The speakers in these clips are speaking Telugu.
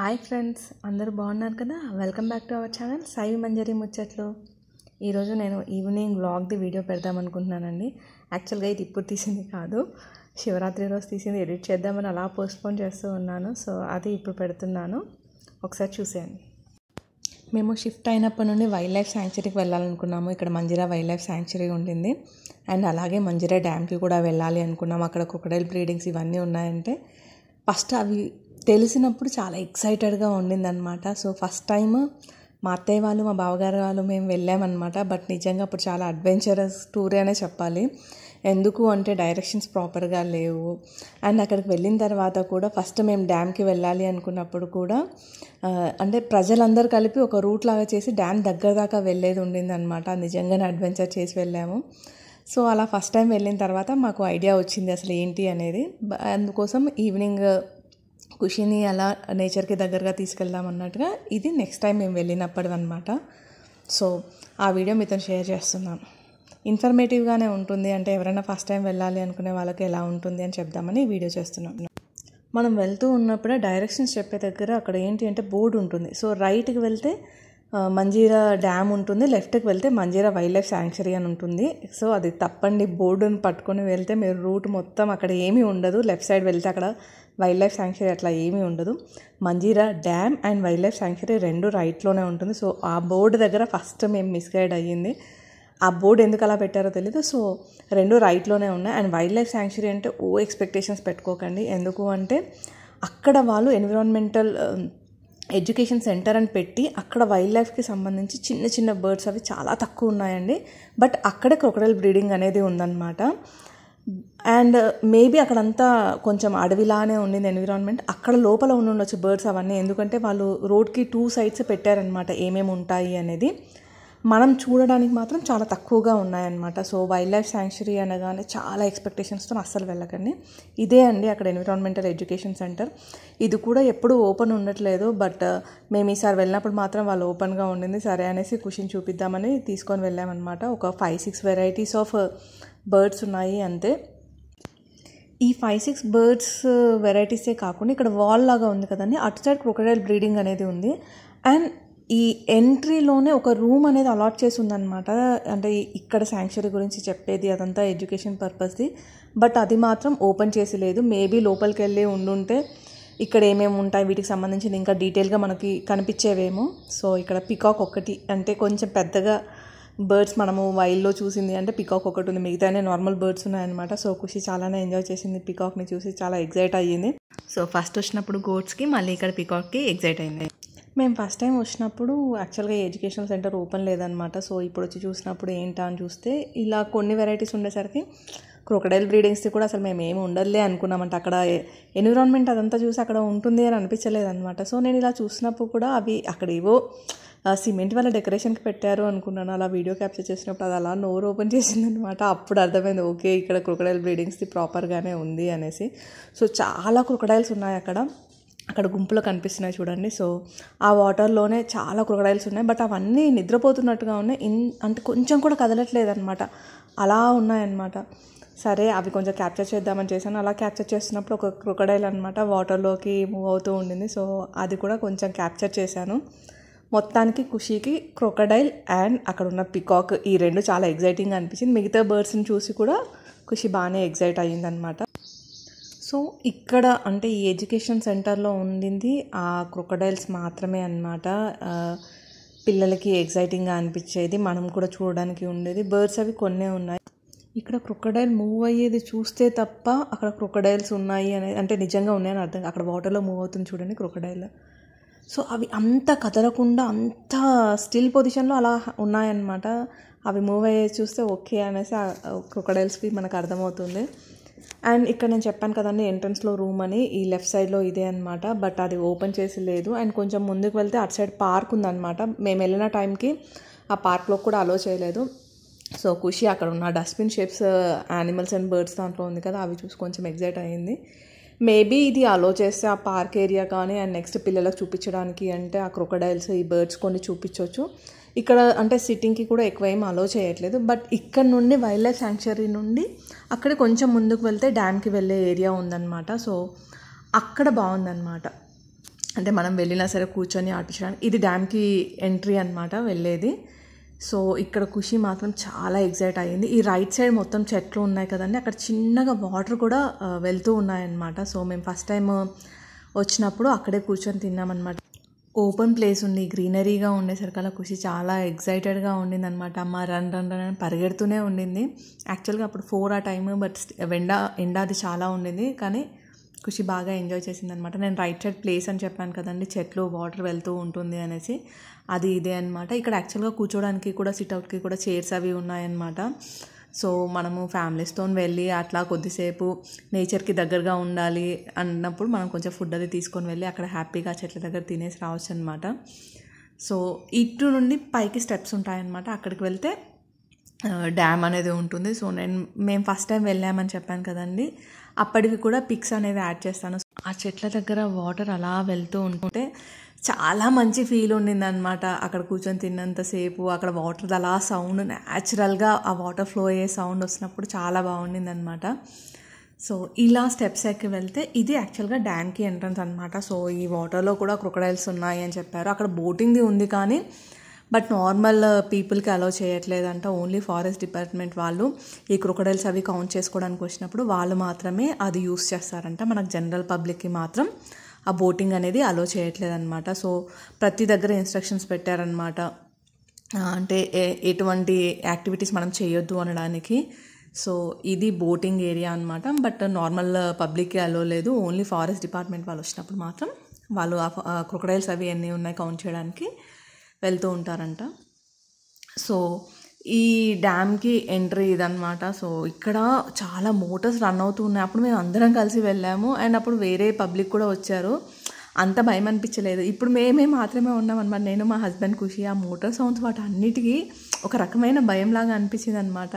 హాయ్ ఫ్రెండ్స్ అందరూ బాగున్నారు కదా welcome back to our channel Sai Manjari ముచ్చట్లు ఈరోజు నేను ఈవినింగ్ వ్లాగ్ది వీడియో పెడదాం అనుకుంటున్నానండి యాక్చువల్గా ఇది ఇప్పుడు తీసింది కాదు శివరాత్రి రోజు తీసింది ఎడిట్ చేద్దామని అలా పోస్ట్పోన్ చేస్తూ ఉన్నాను సో అది ఇప్పుడు పెడుతున్నాను ఒకసారి చూసేయండి మేము షిఫ్ట్ అయినప్పటి నుండి వైల్డ్ లైఫ్ శాంక్చురీకి వెళ్ళాలనుకున్నాము ఇక్కడ మంజిరా వైల్డ్ లైఫ్ శాంక్చురీ ఉండింది అండ్ అలాగే మంజిరా డ్యామ్కి కూడా వెళ్ళాలి అనుకున్నాము అక్కడ క్రొకడైల్ బ్రీడింగ్స్ ఇవన్నీ ఉన్నాయంటే ఫస్ట్ అవి తెలిసినప్పుడు చాలా ఎక్సైటెడ్గా ఉండిందనమాట సో ఫస్ట్ టైం మా అత్తయ్య వాళ్ళు మా బావగారు వాళ్ళు మేము వెళ్ళామన్నమాట బట్ నిజంగా అప్పుడు చాలా అడ్వెంచరస్ టూర్ అనే చెప్పాలి ఎందుకు అంటే డైరెక్షన్స్ ప్రాపర్గా లేవు అండ్ అక్కడికి వెళ్ళిన తర్వాత కూడా ఫస్ట్ మేము డ్యామ్కి వెళ్ళాలి అనుకున్నప్పుడు కూడా అంటే ప్రజలందరూ కలిపి ఒక రూట్ లాగా చేసి డ్యామ్ దగ్గర దాకా వెళ్ళేది ఉండిందనమాట నిజంగానే అడ్వెంచర్ చేసి వెళ్ళాము సో అలా ఫస్ట్ టైం వెళ్ళిన తర్వాత మాకు ఐడియా వచ్చింది అసలు ఏంటి అనేది అందుకోసం ఈవినింగ్ కుషిని అలా నేచర్కి దగ్గరగా తీసుకెళ్దాం అన్నట్టుగా ఇది నెక్స్ట్ టైం మేము వెళ్ళినప్పుడు అనమాట సో ఆ వీడియో మీతో షేర్ చేస్తున్నాను ఇన్ఫర్మేటివ్గానే ఉంటుంది అంటే ఎవరైనా ఫస్ట్ టైం వెళ్ళాలి అనుకునే వాళ్ళకి ఎలా ఉంటుంది అని చెప్దామని వీడియో చేస్తున్నాను మనం వెళ్తూ ఉన్నప్పుడే డైరెక్షన్స్ చెప్పే దగ్గర అక్కడ ఏంటి అంటే బోర్డు ఉంటుంది సో రైట్కి వెళ్తే మంజీరా డ్యామ్ ఉంటుంది లెఫ్ట్కి వెళ్తే మంజీరా వైల్డ్ లైఫ్ శాంక్చురీ అని ఉంటుంది సో అది తప్పండి బోర్డును పట్టుకొని వెళ్తే మీరు రూట్ మొత్తం అక్కడ ఏమీ ఉండదు లెఫ్ట్ సైడ్ వెళ్తే అక్కడ వైల్డ్ లైఫ్ శాంక్చురీ అట్లా ఏమీ ఉండదు Manjira dam and wildlife sanctuary రెండు రైట్లోనే ఉంటుంది సో ఆ బోర్డు దగ్గర ఫస్ట్ మేము మిస్గైడ్ అయ్యింది ఆ బోర్డు ఎందుకు అలా పెట్టారో తెలీదు సో రెండు రైట్లోనే ఉన్నాయి అండ్ వైల్డ్ లైఫ్ శాంక్చురీ అంటే ఓ ఎక్స్పెక్టేషన్స్ పెట్టుకోకండి ఎందుకు అంటే అక్కడ వాళ్ళు ఎన్విరాన్మెంటల్ ఎడ్యుకేషన్ సెంటర్ అని పెట్టి అక్కడ వైల్డ్ లైఫ్కి సంబంధించి చిన్న చిన్న బర్డ్స్ అవి చాలా తక్కువ ఉన్నాయండి బట్ అక్కడ క్రొకడైల్ బ్రీడింగ్ అనేది ఉందన్నమాట అండ్ మేబీ అక్కడంతా కొంచెం అడవిలానే ఉండింది ఎన్విరాన్మెంట్ అక్కడ లోపల ఉండి ఉండొచ్చు బర్డ్స్ అవన్నీ ఎందుకంటే వాళ్ళు రోడ్కి టూ సైడ్స్ పెట్టారనమాట ఏమేమి ఉంటాయి అనేది మనం చూడడానికి మాత్రం చాలా తక్కువగా ఉన్నాయన్నమాట సో వైల్డ్ లైఫ్ శాంక్చురీ అనగానే చాలా ఎక్స్పెక్టేషన్స్తో అస్సలు వెళ్ళకండి ఇదే అండి అక్కడ ఎన్విరాన్మెంటల్ ఎడ్యుకేషన్ సెంటర్ ఇది కూడా ఎప్పుడూ ఓపెన్ ఉండట్లేదు బట్ uh, మేము ఈసారి వెళ్ళినప్పుడు మాత్రం వాళ్ళు ఓపెన్గా ఉండింది సరే అనేసి కుషిని చూపిద్దామని తీసుకొని వెళ్ళామన్నమాట ఒక five six varieties of birds ఉన్నాయి అంతే ఈ ఫైవ్ సిక్స్ బర్డ్స్ వెరైటీసే కాకుండా ఇక్కడ వాల్ లాగా ఉంది కదండి అటు సైడ్ క్రొకడైల్ బ్రీడింగ్ అనేది ఉంది అండ్ ఈ ఎంట్రీలోనే ఒక రూమ్ అనేది అలాట్ చేసి ఉందన్నమాట అంటే ఇక్కడ శాంక్చురీ గురించి చెప్పేది అదంతా ఎడ్యుకేషన్ పర్పస్ది బట్ అది మాత్రం ఓపెన్ చేసి లేదు మేబీ లోపలికి వెళ్ళి ఉండుంటే ఇక్కడ ఏమేమి ఉంటాయి వీటికి సంబంధించిన ఇంకా డీటెయిల్గా మనకి కనిపించేవేమో సో ఇక్కడ పికాక్ ఒకటి అంటే కొంచెం పెద్దగా బర్డ్స్ మనము వైల్డ్లో చూసింది అంటే పికాక్ ఒకటి ఉంది మిగతానే నార్మల్ బర్డ్స్ ఉన్నాయన్నమాట సో ఖుషి చాలానే ఎంజాయ్ చేసింది పికాక్ని చూసి చాలా ఎగ్జైట్ అయ్యింది సో ఫస్ట్ వచ్చినప్పుడు గోడ్స్కి మళ్ళీ ఇక్కడ పికాక్కి ఎగ్జైట్ అయింది మేము ఫస్ట్ టైం వచ్చినప్పుడు యాక్చువల్గా ఎడ్యుకేషనల్ సెంటర్ ఓపెన్ లేదనమాట సో ఇప్పుడు వచ్చి చూసినప్పుడు ఏంటా అని చూస్తే ఇలా కొన్ని వెరైటీస్ ఉండేసరికి క్రొకడైల్ బ్రీడింగ్స్ది కూడా అసలు మేము ఏమి ఉండలే అనుకున్నామంట అక్కడ ఎన్విరాన్మెంట్ అదంతా చూసి అక్కడ ఉంటుంది అని అనిపించలేదు అనమాట సో నేను ఇలా చూసినప్పుడు కూడా అవి అక్కడ ఏవో సిమెంట్ వల్ల డెకరేషన్కి పెట్టారు అనుకున్నాను అలా వీడియో క్యాప్చర్ చేసినప్పుడు అది అలా నోరు ఓపెన్ చేసిందనమాట అప్పుడు అర్థమైంది ఓకే ఇక్కడ క్రొకడైల్ బ్రీడింగ్స్ది ప్రాపర్గానే ఉంది అనేసి సో చాలా క్రొకడైల్స్ ఉన్నాయి అక్కడ అక్కడ గుంపులో కనిపిస్తున్నాయి చూడండి సో ఆ వాటర్లోనే చాలా క్రొకడైల్స్ ఉన్నాయి బట్ అవన్నీ నిద్రపోతున్నట్టుగా ఉన్నాయి ఇన్ అంటే కొంచెం కూడా కదలట్లేదు అనమాట అలా ఉన్నాయన్నమాట సరే అవి కొంచెం క్యాప్చర్ చేద్దామని చేశాను అలా క్యాప్చర్ చేస్తున్నప్పుడు ఒక క్రొకడైల్ అనమాట వాటర్లోకి మూవ్ అవుతూ ఉండింది సో అది కూడా కొంచెం క్యాప్చర్ చేశాను మొత్తానికి ఖుషీకి క్రొకడైల్ అండ్ అక్కడ ఉన్న పికాక్ ఈ రెండు చాలా ఎగ్జైటింగ్ అనిపించింది మిగతా బర్డ్స్ని చూసి కూడా ఖుషి బాగానే ఎగ్జైట్ అయ్యిందనమాట సో ఇక్కడ అంటే ఈ ఎడ్యుకేషన్ సెంటర్లో ఉండింది ఆ క్రొకడైల్స్ మాత్రమే అనమాట పిల్లలకి ఎగ్జైటింగ్గా అనిపించేది మనం కూడా చూడడానికి ఉండేది బర్డ్స్ అవి కొన్నే ఉన్నాయి ఇక్కడ క్రొకడైల్ మూవ్ అయ్యేది చూస్తే తప్ప అక్కడ క్రొకడైల్స్ ఉన్నాయి అనేది అంటే నిజంగా ఉన్నాయని అర్థం అక్కడ వాటర్లో మూవ్ అవుతుంది చూడండి క్రొకడైల్ సో అవి అంత కదలకుండా అంత స్టిల్ పొజిషన్లో అలా ఉన్నాయన్నమాట అవి మూవ్ అయ్యేది చూస్తే ఓకే అనేసి క్రొకడైల్స్కి మనకు అర్థమవుతుంది అండ్ ఇక్కడ నేను చెప్పాను కదండి ఎంట్రన్స్లో రూమ్ అని ఈ లెఫ్ట్ సైడ్లో ఇదే అనమాట బట్ అది ఓపెన్ చేసి లేదు అండ్ కొంచెం ముందుకు వెళ్తే అటు సైడ్ పార్క్ ఉందన్నమాట మేము వెళ్ళిన టైంకి ఆ పార్క్లో కూడా అలో చేయలేదు సో ఖుషి అక్కడ ఉన్న dustbin shapes animals and birds దాంట్లో ఉంది కదా అవి చూసి కొంచెం ఎగ్జైట్ అయ్యింది మేబీ ఇది అలో చేస్తే ఆ పార్క్ ఏరియా కానీ అండ్ నెక్స్ట్ పిల్లలకు చూపించడానికి అంటే ఆ క్రొకడైల్స్ ఈ బర్డ్స్ కొన్ని చూపించవచ్చు ఇక్కడ అంటే సిట్టింగ్కి కూడా ఎక్కువ ఏం అలో చేయట్లేదు బట్ ఇక్కడ నుండి వైల్డ్ లైఫ్ శాంక్చురీ నుండి అక్కడ కొంచెం ముందుకు వెళ్తే డ్యామ్కి వెళ్ళే ఏరియా ఉందన్నమాట సో అక్కడ బాగుందన్నమాట అంటే మనం వెళ్ళినా సరే కూర్చొని ఆటించడానికి ఇది డ్యామ్కి ఎంట్రీ అనమాట వెళ్ళేది సో ఇక్కడ ఖుషి మాత్రం చాలా ఎగ్జైట్ అయ్యింది ఈ రైట్ సైడ్ మొత్తం చెట్లు ఉన్నాయి కదండి అక్కడ చిన్నగా వాటర్ కూడా uh, వెళ్తూ ఉన్నాయన్నమాట సో మేము ఫస్ట్ టైం uh, వచ్చినప్పుడు అక్కడే కూర్చొని తిన్నామన్నమాట ఓపెన్ ప్లేస్ ఉంది గ్రీనరీగా ఉండేసరికి అలా ఖుషి చాలా ఎగ్జైటెడ్గా ఉండింది అనమాట అమ్మ రన్ రన్ రన్ అని పరిగెడుతూనే ఉండింది యాక్చువల్గా అప్పుడు ఫోర్ ఆ టైమ్ బట్ ఎండా ఎండాది చాలా ఉండింది కానీ ఖుషి బాగా ఎంజాయ్ చేసింది అనమాట నేను రైట్ సైడ్ ప్లేస్ అని చెప్పాను కదండి చెట్లు వాటర్ వెళ్తూ ఉంటుంది అనేసి అది ఇదే అనమాట ఇక్కడ యాక్చువల్గా కూర్చోడానికి కూడా సిట్అవుట్కి కూడా చైర్స్ అవి ఉన్నాయన్నమాట సో మనము ఫ్యామిలీస్తో వెళ్ళి అట్లా కొద్దిసేపు నేచర్కి దగ్గరగా ఉండాలి అన్నప్పుడు మనం కొంచెం ఫుడ్ అది తీసుకొని వెళ్ళి అక్కడ హ్యాపీగా చెట్ల దగ్గర తినేసి రావచ్చు అనమాట సో ఇటు నుండి పైకి స్టెప్స్ ఉంటాయన్నమాట అక్కడికి వెళ్తే డ్యామ్ అనేది ఉంటుంది సో నేను మేము ఫస్ట్ టైం వెళ్ళామని చెప్పాను కదండి అప్పటికి కూడా పిక్స్ అనేది యాడ్ చేస్తాను ఆ చెట్ల దగ్గర వాటర్ అలా వెళ్తూ ఉంటుంటే చాలా మంచి ఫీల్ ఉండిందనమాట అక్కడ కూర్చొని తిన్నంతసేపు అక్కడ వాటర్ అలా సౌండ్ న్యాచురల్గా ఆ వాటర్ ఫ్లో అయ్యే సౌండ్ వస్తున్నప్పుడు చాలా బాగుండిందనమాట సో ఇలా స్టెప్స్ ఎక్కి వెళ్తే ఇది యాక్చువల్గా డ్యామ్కి ఎంట్రన్స్ అనమాట సో ఈ వాటర్లో కూడా క్రొకడైల్స్ ఉన్నాయి అని చెప్పారు అక్కడ బోటింగ్ది ఉంది కానీ బట్ నార్మల్ పీపుల్కి అలో చేయట్లేదంట ఓన్లీ ఫారెస్ట్ డిపార్ట్మెంట్ వాళ్ళు ఈ క్రొకడైల్స్ అవి కౌంట్ చేసుకోవడానికి వచ్చినప్పుడు వాళ్ళు మాత్రమే అది యూస్ చేస్తారంట మనకు జనరల్ పబ్లిక్కి మాత్రం ఆ బోటింగ్ అనేది అలో చేయట్లేదు అనమాట సో ప్రతి దగ్గర ఇన్స్ట్రక్షన్స్ పెట్టారనమాట అంటే ఎటువంటి యాక్టివిటీస్ మనం చేయొద్దు అనడానికి సో ఇది బోటింగ్ ఏరియా అనమాట బట్ నార్మల్ పబ్లిక్కి అలో లేదు ఓన్లీ ఫారెస్ట్ డిపార్ట్మెంట్ వాళ్ళు వచ్చినప్పుడు మాత్రం వాళ్ళు ఆ క్రొకడైల్స్ అవి ఎన్ని ఉన్నాయి కౌంట్ చేయడానికి వెళ్తూ ఉంటారంట సో ఈ డ్యామ్కి ఎంట్రీ ఇదనమాట సో ఇక్కడ చాలా మోటార్స్ రన్ అవుతూ ఉన్నాయి అప్పుడు మేము అందరం కలిసి వెళ్ళాము అండ్ అప్పుడు వేరే పబ్లిక్ కూడా వచ్చారు అంత భయం అనిపించలేదు ఇప్పుడు మేమే మాత్రమే ఉన్నాం అనమాట నేను మా హస్బెండ్ ఖుషి ఆ మోటార్ సౌండ్స్ వాటి అన్నిటికీ ఒక రకమైన భయం లాగా అనిపించింది అనమాట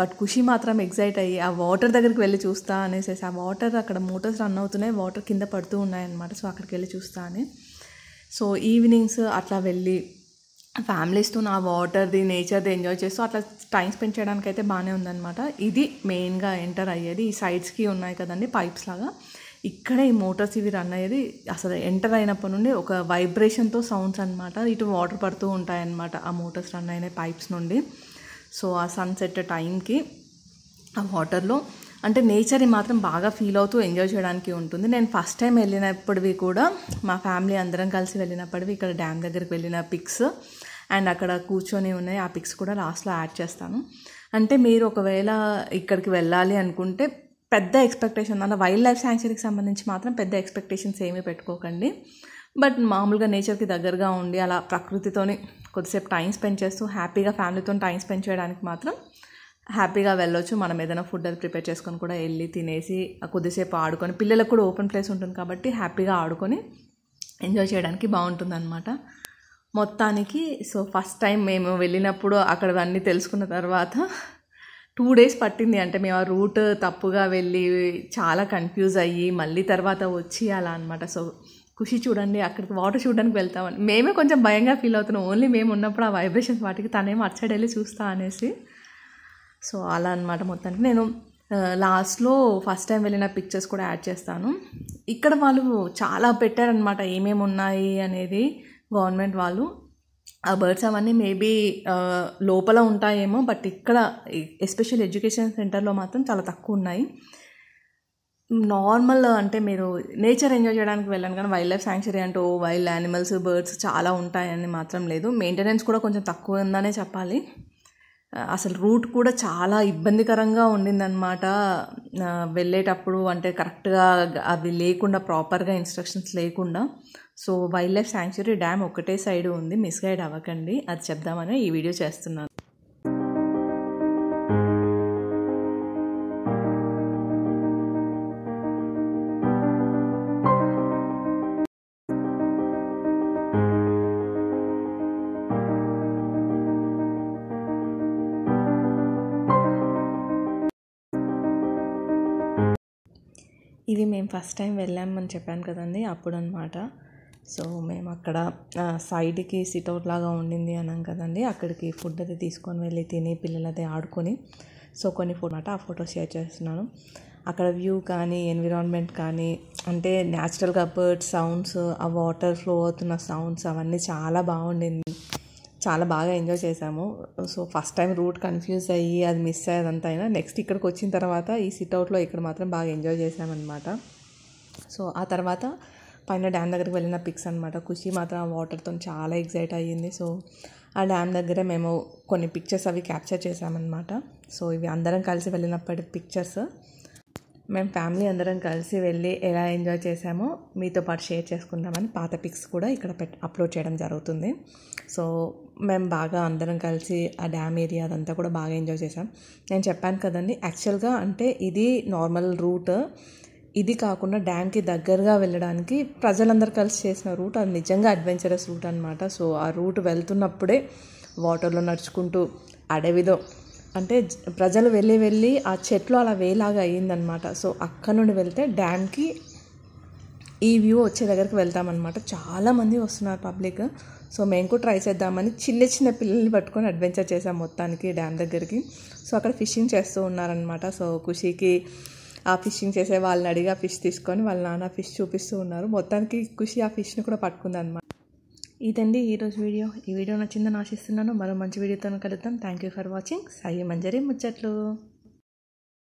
బట్ ఖుషి మాత్రం ఎగ్జైట్ అయ్యి ఆ వాటర్ దగ్గరికి వెళ్ళి చూస్తా అనేసి ఆ వాటర్ అక్కడ మోటార్స్ రన్ అవుతున్నాయి వాటర్ కింద పడుతూ ఉన్నాయన్నమాట సో అక్కడికి వెళ్ళి చూస్తా అని సో ఈవినింగ్స్ అట్లా వెళ్ళి ఫ్యామిలీస్తో నా వాటర్ది నేచర్ది ఎంజాయ్ చేస్తూ అట్లా టైం స్పెండ్ చేయడానికి అయితే బాగానే ఉందన్నమాట ఇది మెయిన్గా ఎంటర్ అయ్యేది ఈ సైడ్స్కి ఉన్నాయి కదండి పైప్స్ లాగా ఇక్కడే ఈ మోటార్స్ ఇవి రన్ అయ్యేది అసలు ఎంటర్ అయినప్పటి నుండి ఒక వైబ్రేషన్తో సౌండ్స్ అనమాట ఇటు వాటర్ పడుతూ ఉంటాయన్నమాట ఆ మోటార్స్ రన్ అయిన పైప్స్ నుండి సో ఆ సన్సెట్ టైంకి ఆ వాటర్లో అంటే నేచర్ని మాత్రం బాగా ఫీల్ అవుతూ ఎంజాయ్ చేయడానికి ఉంటుంది నేను ఫస్ట్ టైం వెళ్ళినప్పటివి కూడా మా ఫ్యామిలీ అందరం కలిసి వెళ్ళినప్పటివి ఇక్కడ డ్యామ్ దగ్గరికి వెళ్ళిన పిక్స్ అండ్ అక్కడ కూర్చొని ఉన్నాయి ఆ పిక్స్ కూడా లాస్ట్లో యాడ్ చేస్తాను అంటే మీరు ఒకవేళ ఇక్కడికి వెళ్ళాలి అనుకుంటే పెద్ద ఎక్స్పెక్టేషన్ అలా వైల్డ్ లైఫ్ శాంక్చురీకి సంబంధించి మాత్రం పెద్ద ఎక్స్పెక్టేషన్స్ ఏమీ పెట్టుకోకండి బట్ మామూలుగా నేచర్కి దగ్గరగా ఉండి అలా ప్రకృతితోని కొద్దిసేపు టైం స్పెండ్ చేస్తూ హ్యాపీగా ఫ్యామిలీతో టైం స్పెండ్ చేయడానికి మాత్రం హ్యాపీగా వెళ్ళొచ్చు మనం ఏదైనా ఫుడ్ అది ప్రిపేర్ చేసుకొని కూడా వెళ్ళి తినేసి కొద్దిసేపు ఆడుకొని పిల్లలకు కూడా ఓపెన్ ప్లేస్ ఉంటుంది కాబట్టి హ్యాపీగా ఆడుకొని ఎంజాయ్ చేయడానికి బాగుంటుందన్నమాట మొత్తానికి సో ఫస్ట్ టైం మేము వెళ్ళినప్పుడు అక్కడ అన్నీ తెలుసుకున్న తర్వాత టూ డేస్ పట్టింది అంటే మేము ఆ రూట్ తప్పుగా వెళ్ళి చాలా కన్ఫ్యూజ్ అయ్యి మళ్ళీ తర్వాత వచ్చి అలా అనమాట సో ఖుషి చూడండి అక్కడికి వాటర్ చూడడానికి వెళ్తామని మేమే కొంచెం భయంగా ఫీల్ అవుతున్నాం ఓన్లీ మేము ఉన్నప్పుడు ఆ వైబ్రేషన్స్ వాటికి తనేమో అటు సైడ్ వెళ్ళి చూస్తా అనేసి సో అలా అనమాట మొత్తానికి నేను లాస్ట్లో ఫస్ట్ టైం వెళ్ళిన పిక్చర్స్ కూడా యాడ్ చేస్తాను ఇక్కడ వాళ్ళు చాలా పెట్టారనమాట ఏమేమి ఉన్నాయి అనేది గవర్నమెంట్ వాళ్ళు ఆ బర్డ్స్ అవన్నీ మేబీ లోపల ఉంటాయేమో బట్ ఇక్కడ ఎస్పెషల్ ఎడ్యుకేషన్ సెంటర్లో మాత్రం చాలా తక్కువ ఉన్నాయి నార్మల్ అంటే మీరు నేచర్ ఎంజాయ్ చేయడానికి వెళ్ళాను కానీ వైల్డ్ లైఫ్ శాంక్చురీ అంటూ వైల్డ్ యానిమల్స్ బర్డ్స్ చాలా ఉంటాయని మాత్రం లేదు మెయింటెనెన్స్ కూడా కొంచెం తక్కువ ఉందనే చెప్పాలి అసలు రూట్ కూడా చాలా ఇబ్బందికరంగా ఉండిందనమాట వెళ్ళేటప్పుడు అంటే కరెక్ట్గా అవి లేకుండా ప్రాపర్గా ఇన్స్ట్రక్షన్స్ లేకుండా so wildlife sanctuary dam ఒకటే సైడ్ ఉంది మిస్గైడ్ అవ్వకండి అది చెప్దామని ఈ వీడియో చేస్తున్నాను ఇది మేము ఫస్ట్ టైం వెళ్ళామని చెప్పాను కదండి అప్పుడు అనమాట సో మేము అక్కడ సైడ్కి అవుట్ లాగా ఉండింది అన్నాం కదండి అక్కడికి ఫుడ్ అది తీసుకొని వెళ్ళి తిని పిల్లలది ఆడుకొని సో కొన్ని ఫోటో అనమాట ఆ ఫోటో షేర్ చేస్తున్నాను అక్కడ వ్యూ కానీ ఎన్విరాన్మెంట్ కానీ అంటే న్యాచురల్గా బర్డ్ సౌండ్స్ ఆ వాటర్ ఫ్లో అవుతున్న సౌండ్స్ అవన్నీ చాలా బాగుండింది చాలా బాగా ఎంజాయ్ చేశాము so first time route confuse అయ్యి అది మిస్ అయ్యేదంతా అయినా నెక్స్ట్ ఇక్కడికి వచ్చిన తర్వాత ఈ సిట్అవుట్లో ఇక్కడ మాత్రం బాగా ఎంజాయ్ చేశామన్నమాట సో ఆ తర్వాత పైన డ్యామ్ దగ్గరికి వెళ్ళిన పిక్స్ అనమాట ఖుషి మాత్రం ఆ వాటర్తో చాలా ఎగ్జైట్ అయ్యింది సో ఆ డ్యామ్ దగ్గర మేము కొన్ని పిక్చర్స్ అవి క్యాప్చర్ చేశామన్నమాట సో ఇవి అందరం కలిసి వెళ్ళినప్పటి పిక్చర్స్ మేము ఫ్యామిలీ అందరం కలిసి వెళ్ళి ఎలా ఎంజాయ్ చేసామో మీతో పాటు షేర్ చేసుకుందామని పాత పిక్స్ కూడా ఇక్కడ పెట్ అప్లోడ్ చేయడం జరుగుతుంది సో మేము బాగా అందరం కలిసి ఆ డ్యామ్ ఏరియా అదంతా కూడా బాగా ఎంజాయ్ చేసాం నేను చెప్పాను కదండి యాక్చువల్గా అంటే ఇది నార్మల్ రూట్ ఇది కాకుండా డ్యామ్కి దగ్గరగా వెళ్ళడానికి ప్రజలందరూ కలిసి చేసిన రూట్ అది నిజంగా అడ్వెంచరస్ రూట్ అనమాట సో ఆ రూట్ వెళ్తున్నప్పుడే వాటర్లో నడుచుకుంటూ అడవిదో అంటే ప్రజలు వెళ్ళి వెళ్ళి ఆ చెట్లు అలా వేలాగా అయ్యిందనమాట సో అక్కడ నుండి వెళ్తే డ్యామ్కి ఈ వ్యూ వచ్చే దగ్గరికి వెళ్తామన్నమాట చాలామంది వస్తున్నారు పబ్లిక్ సో మేము కూడా ట్రై చేద్దామని చిన్న చిన్న పిల్లల్ని పట్టుకొని అడ్వెంచర్ చేసాం మొత్తానికి డ్యామ్ దగ్గరికి సో అక్కడ ఫిషింగ్ చేస్తూ ఉన్నారనమాట సో ఖుషీకి ఆ ఫిషింగ్ చేసే వాళ్ళని అడిగి ఆ ఫిష్ తీసుకొని వాళ్ళ నాన్న ఫిష్ చూపిస్తూ ఉన్నారు మొత్తానికి ఖుషి ఆ ఫిష్ని కూడా పట్టుకుందనమాట ఇదండి ఈరోజు వీడియో ఈ వీడియో నచ్చిందని ఆశిస్తున్నాను మరో మంచి వీడియోతో కలుద్దాం thank you for watching Sai Manjari ముచ్చట్లు